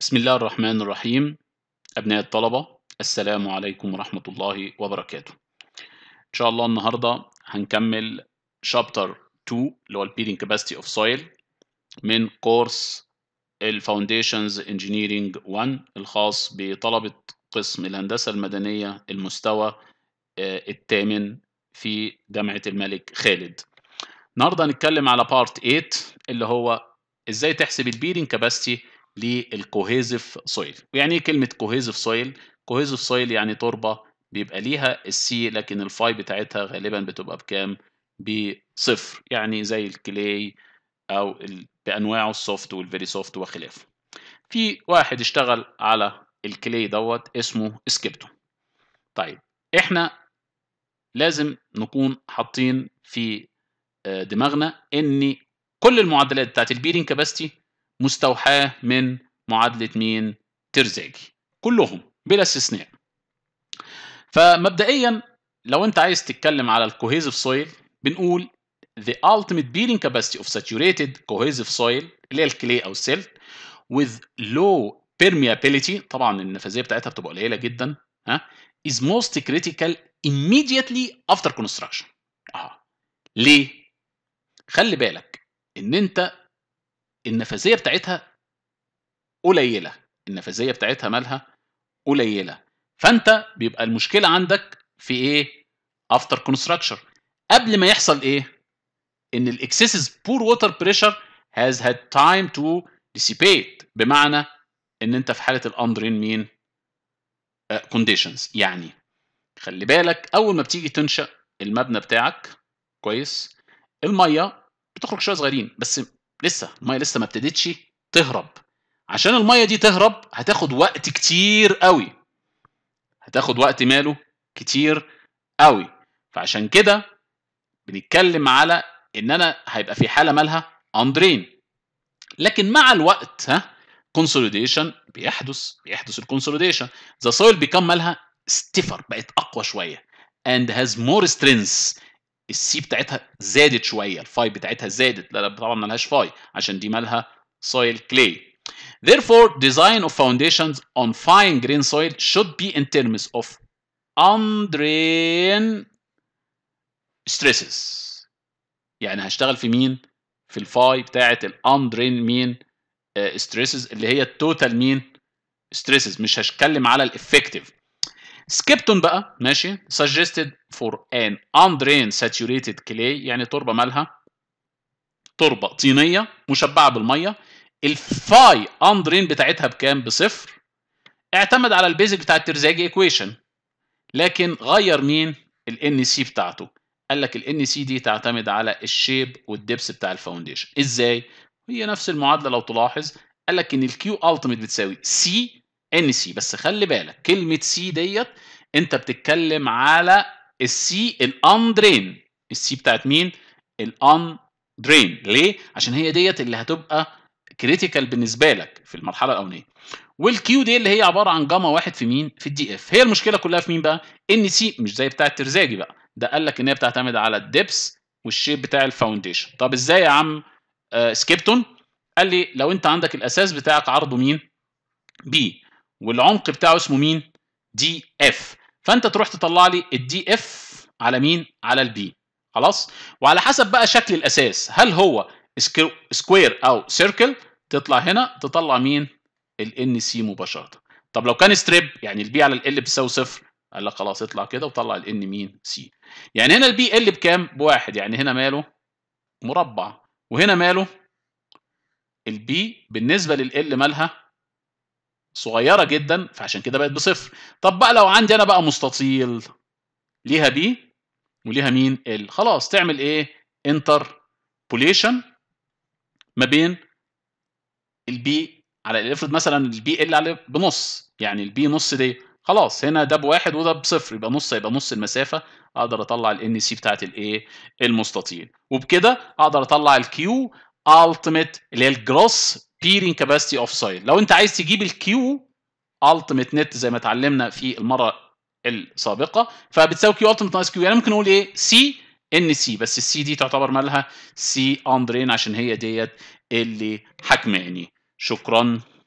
بسم الله الرحمن الرحيم أبناء الطلبة السلام عليكم ورحمة الله وبركاته إن شاء الله النهاردة هنكمل شابتر 2 اللي هو البيدين كاباستي اوف سويل من كورس الفاونديشنز انجينيرينج 1 الخاص بطلبة قسم الهندسة المدنية المستوى آه، الثامن في جامعة الملك خالد النهارده هنتكلم على بارت 8 اللي هو ازاي تحسب البيدين كاباستي للكوهيزف سويل ويعني ايه كلمه كوهيزف سويل كوهيزف سويل يعني تربه بيبقى ليها السي لكن الفاي بتاعتها غالبا بتبقى بكام بصفر يعني زي الكلي او بانواعه السوفت والفيري سوفت وخلافه في واحد اشتغل على الكلي دوت اسمه سكيبتو طيب احنا لازم نكون حاطين في آه، دماغنا ان كل المعدلات بتاعت البيرين كاباستي مستوحاة من معادلة مين؟ ترزاجي كلهم بلا استثناء فمبدئيا لو انت عايز تتكلم على الكوهيزف سويل بنقول the ultimate bearing capacity of saturated cohesive soil اللي هي الكلي او السلت with low permeability طبعا النفاذيه بتاعتها بتبقى قليله جدا ها is most critical immediately after construction اه ليه خلي بالك ان انت النفاذيه بتاعتها قليله النفاذيه بتاعتها مالها قليله فانت بيبقى المشكله عندك في ايه افتر كونستراكشر قبل ما يحصل ايه ان الاكسسز بور ووتر بريشر هاز هاد تايم تو dissipate بمعنى ان انت في حاله الاندرين مين كونديشنز يعني خلي بالك اول ما بتيجي تنشا المبنى بتاعك كويس الميه بتخرج شويه صغيرين بس لسه الميه لسه ما ابتدتش تهرب عشان الميه دي تهرب هتاخد وقت كتير قوي هتاخد وقت ماله كتير قوي فعشان كده بنتكلم على ان انا هيبقى في حاله مالها اندرين لكن مع الوقت ها كونسوليديشن بيحدث بيحدث الكونسوليديشن ذا سويل بيكم مالها ستيفر بقت اقوى شويه and has more strength السي بتاعتها زادت شويه الفاي بتاعتها زادت لا طبعا ما لهاش فاي عشان دي مالها soil clay therefore design of foundations on fine grain soil should be in terms of undrain stresses يعني هشتغل في مين في الفاي بتاعه الاندرين مين mean uh, stresses اللي هي التوتال مين stresses مش هتكلم على الافكتيف سكيبتون بقى ماشي suggested for an undrained saturated clay يعني تربه مالها تربه طينيه مشبعه بالميه الفاي اندرين بتاعتها بكام بصفر اعتمد على البيزك بتاع الترزاجي ايكويشن لكن غير مين ان سي بتاعته قال لك ان سي دي تعتمد على الشيب والدبس بتاع الفاونديشن ازاي هي نفس المعادله لو تلاحظ قال لك ان الكيو التيميت بتساوي سي ان سي بس خلي بالك كلمه سي ديت انت بتتكلم على السي الاندرين السي بتاعت مين الاندرين ليه عشان هي ديت اللي هتبقى كريتيكال بالنسبه لك في المرحله الاولانيه والكيو دي اللي هي عباره عن جاما واحد في مين في الدي اف هي المشكله كلها في مين بقى ان سي مش زي بتاعت ترزاجي بقى ده قال لك ان هي بتعتمد على الدبس والشيب بتاع الفاونديشن طب ازاي يا عم آه سكيبتون قال لي لو انت عندك الاساس بتاعك عرضه مين بي والعمق بتاعه اسمه مين دي اف فانت تروح تطلع لي الدي اف على مين على البي خلاص وعلى حسب بقى شكل الاساس هل هو سكوير او سيركل تطلع هنا تطلع مين الان سي مباشره طب لو كان ستريب يعني البي على ال بتساوي صفر قال لك خلاص اطلع كده وطلع الان مين سي يعني هنا البي ال بكام بواحد يعني هنا ماله مربع وهنا ماله البي بالنسبه للال مالها صغيره جدا فعشان كده بقت بصفر طب بقى لو عندي انا بقى مستطيل ليها بي وليها مين ال خلاص تعمل ايه انتر بوليشن ما بين البي على افرض مثلا البي ال على بنص يعني البي نص دي خلاص هنا ده بواحد وده بصفر يبقى نص يبقى نص المسافه اقدر اطلع الان سي بتاعت الايه المستطيل وبكده اقدر اطلع الكيو التيميت اللي هي الجروس peering capacity اوف سايد لو انت عايز تجيب الكيو ultimate نت زي ما اتعلمنا في المره السابقه فبتساوي كيو ultimate ناقص كيو يعني ممكن نقول ايه سي ان سي بس السي دي تعتبر مالها سي اندرين عشان هي ديت اللي حكماني شكرا